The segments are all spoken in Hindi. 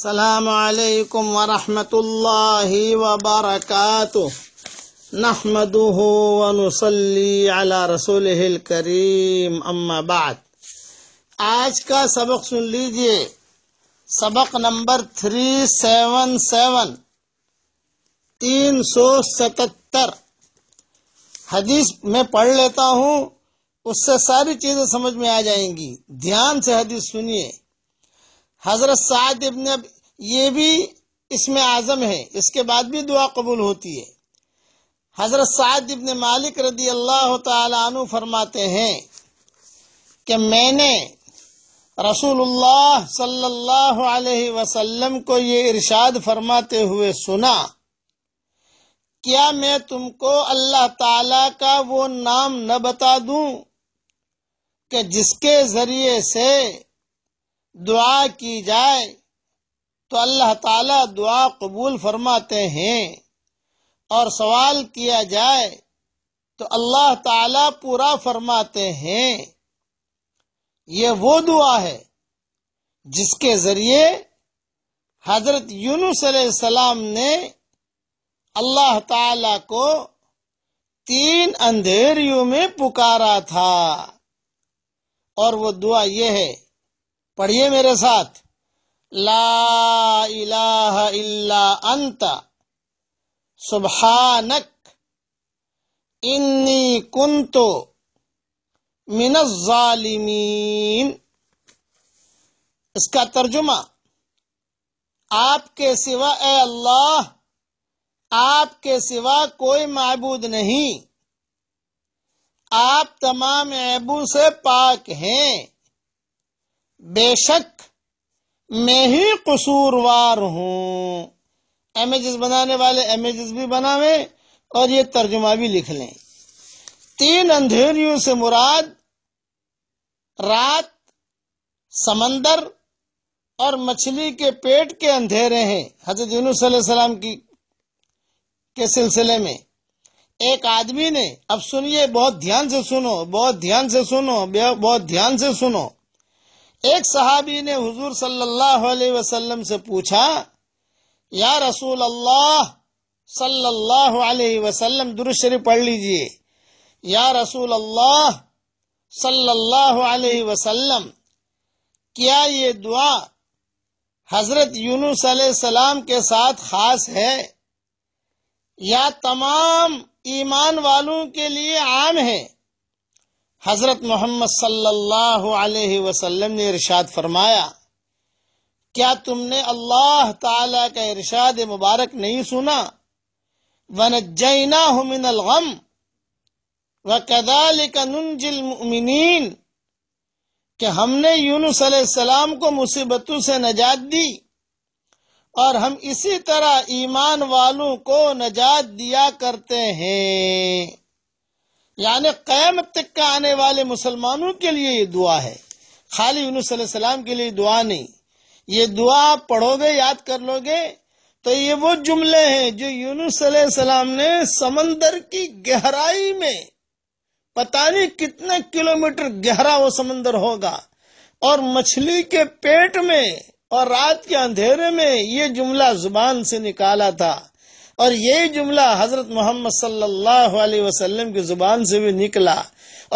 सलामकुम वरहमतुल्लाह वबरकत नहमदुहु वनुसल्ली अला रसूल करीम अम्मा बाद आज का सबक सुन लीजिए सबक नंबर थ्री सेवन सेवन तीन सौ सतहत्तर हदीस में पढ़ लेता हूँ उससे सारी चीज़ें समझ में आ जाएंगी ध्यान से हदीस सुनिए हजरत साद इबन ये भी इसमें आजम है इसके बाद भी दुआ कबूल होती है हजरत साद इबन मालिक रदी अल्लाह तु फरमाते हैं कि मैंने रसूलुल्लाह सल्लल्लाहु अलैहि वसल्लम को ये इरशाद फरमाते हुए सुना क्या मैं तुमको अल्लाह ताला का वो नाम न बता दूं कि जिसके जरिए से दुआ की जाए तो अल्लाह ताला दुआ कबूल फरमाते हैं और सवाल किया जाए तो अल्लाह ताला पूरा फरमाते हैं ये वो दुआ है जिसके जरिए हजरत यूनुस सलाम ने अल्लाह ताला को तीन अंधेरियों में पुकारा था और वो दुआ ये है पढ़िए मेरे साथ ला इलाह इल्ला अंत सुबहानक इन्नी कुंतो जालिमीन इसका तर्जुमा आपके सिवा ए अल्लाह आपके सिवा कोई मबूद नहीं आप तमाम ऐबू से पाक हैं बेशक मैं ही कसूरवार हूं एमेजेस बनाने वाले एमेजेस भी बनावे और ये तर्जुमा भी लिख लें तीन अंधेरियों से मुराद रात समंदर और मछली के पेट के अंधेरे हैं हजरत सलाम की के सिलसिले में एक आदमी ने अब सुनिए बहुत ध्यान से सुनो बहुत ध्यान से सुनो बहुत ध्यान से सुनो एक सहाबी ने हुजूर सल्लल्लाहु अलैहि वसल्लम से पूछा या रसूल अल्लाह सल्लल्लाहु अलैहि वसल्लम दुरुशरी पढ़ लीजिए या रसूल अल्लाह सल्लल्लाहु अलैहि वसल्लम क्या ये दुआ हजरत यूनुस सलाम के साथ खास है या तमाम ईमान वालों के लिए आम है हज़रत मोहम्मद सल्लल्लाहु अलैहि वसल्लम ने इरशाद फरमाया क्या तुमने अल्लाह ताला का इरशाद मुबारक नहीं सुना वन जैना मिन गम व कदाल नुंजिल मुमिनीन कि हमने यूनुस सलाम को मुसीबतों से नजात दी और हम इसी तरह ईमान वालों को नजात दिया करते हैं यानी कैम तक का आने वाले मुसलमानों के लिए ये दुआ है खाली सलाम के लिए दुआ नहीं ये दुआ आप पढ़ोगे याद कर लोगे तो ये वो जुमले हैं जो सलाम ने समंदर की गहराई में पता नहीं कितने किलोमीटर गहरा वो समंदर होगा और मछली के पेट में और रात के अंधेरे में ये जुमला जुबान से निकाला था और ये जुमला हजरत मोहम्मद सल्लल्लाहु अलैहि वसल्लम की जुबान से भी निकला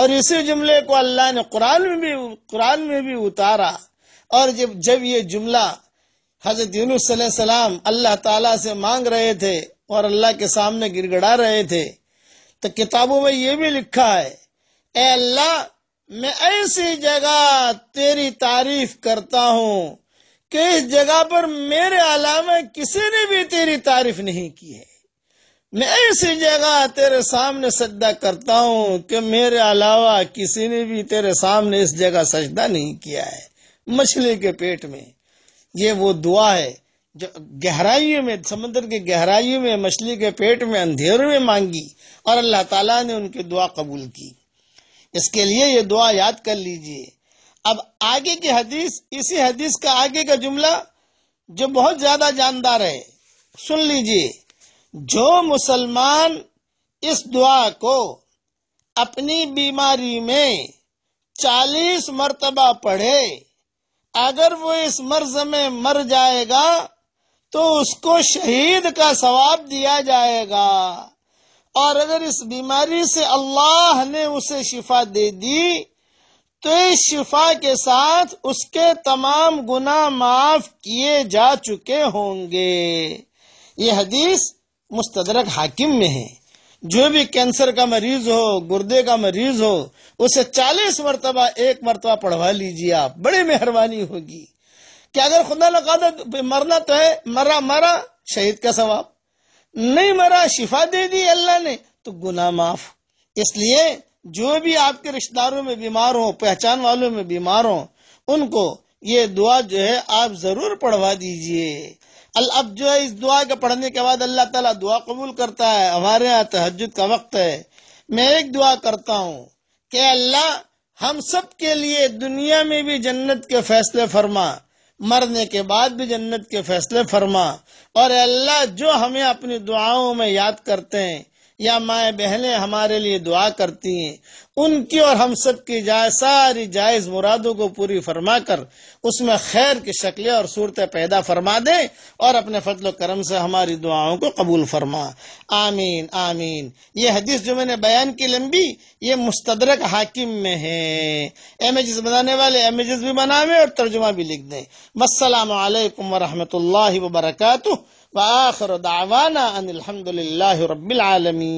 और इसी जुमले को अल्लाह ने कुरान में भी कुरान में भी उतारा और जब जब ये जुमला हजरत यूनुस सलाम अल्लाह ताला से मांग रहे थे और अल्लाह के सामने गिड़गड़ा रहे थे तो किताबों में ये भी लिखा है ए अल्लाह मैं ऐसी जगह तेरी तारीफ करता हूँ कि इस जगह पर मेरे अलावा किसी ने भी तेरी तारीफ नहीं की है मैं ऐसी जगह तेरे सामने सजदा करता हूँ कि मेरे अलावा किसी ने भी तेरे सामने इस जगह सजदा नहीं किया है मछली के पेट में ये वो दुआ है जो गहराइयों में समुद्र की गहराइयों में मछली के पेट में अंधेरों में मांगी और अल्लाह ताला ने उनकी दुआ कबूल की इसके लिए ये दुआ याद कर लीजिए अब आगे की हदीस इसी हदीस का आगे का जुमला जो बहुत ज्यादा जानदार है सुन लीजिए जो मुसलमान इस दुआ को अपनी बीमारी में चालीस मरतबा पढ़े अगर वो इस मर्ज में मर जाएगा तो उसको शहीद का सवाब दिया जाएगा और अगर इस बीमारी से अल्लाह ने उसे शिफा दे दी तो इस शिफा के साथ उसके तमाम गुना माफ किए जा चुके होंगे ये हदीस मुस्तदरक हाकिम में है जो भी कैंसर का मरीज हो गुर्दे का मरीज हो उसे चालीस मरतबा एक मरतबा पढ़वा लीजिए आप बड़ी मेहरबानी होगी कि अगर खुदा नकादा मरना तो है मरा मरा शहीद का सवाब नहीं मरा शिफा दे दी अल्लाह ने तो गुना माफ इसलिए जो भी आपके रिश्तेदारों में बीमार हो पहचान वालों में बीमार हो उनको ये दुआ जो है आप जरूर पढ़वा दीजिए अब जो है इस दुआ के पढ़ने के बाद अल्लाह ताला दुआ कबूल करता है हमारे यहाँ तहज का वक्त है मैं एक दुआ करता हूँ कि अल्लाह हम सब के लिए दुनिया में भी जन्नत के फैसले फरमा मरने के बाद भी जन्नत के फैसले फरमा और अल्लाह जो हमें अपनी दुआओं में याद करते हैं या माए बहनें हमारे लिए दुआ करती हैं उनकी और हम सब की जाय सारी जायज मुरादों को पूरी फरमा कर उसमें खैर की शक्लें और सूरतें पैदा फरमा दे और अपने फजल करम से हमारी दुआओं को कबूल फरमा आमीन आमीन ये हदीस जो मैंने बयान की लंबी ये मुस्तदरक हाकिम में है एमएजिस बनाने वाले एमएजिस भी बनावे और तर्जुमा भी लिख दें वसलम वरहमत ला वाखर दावाना अनिलहमदुल्ला रबीआलमी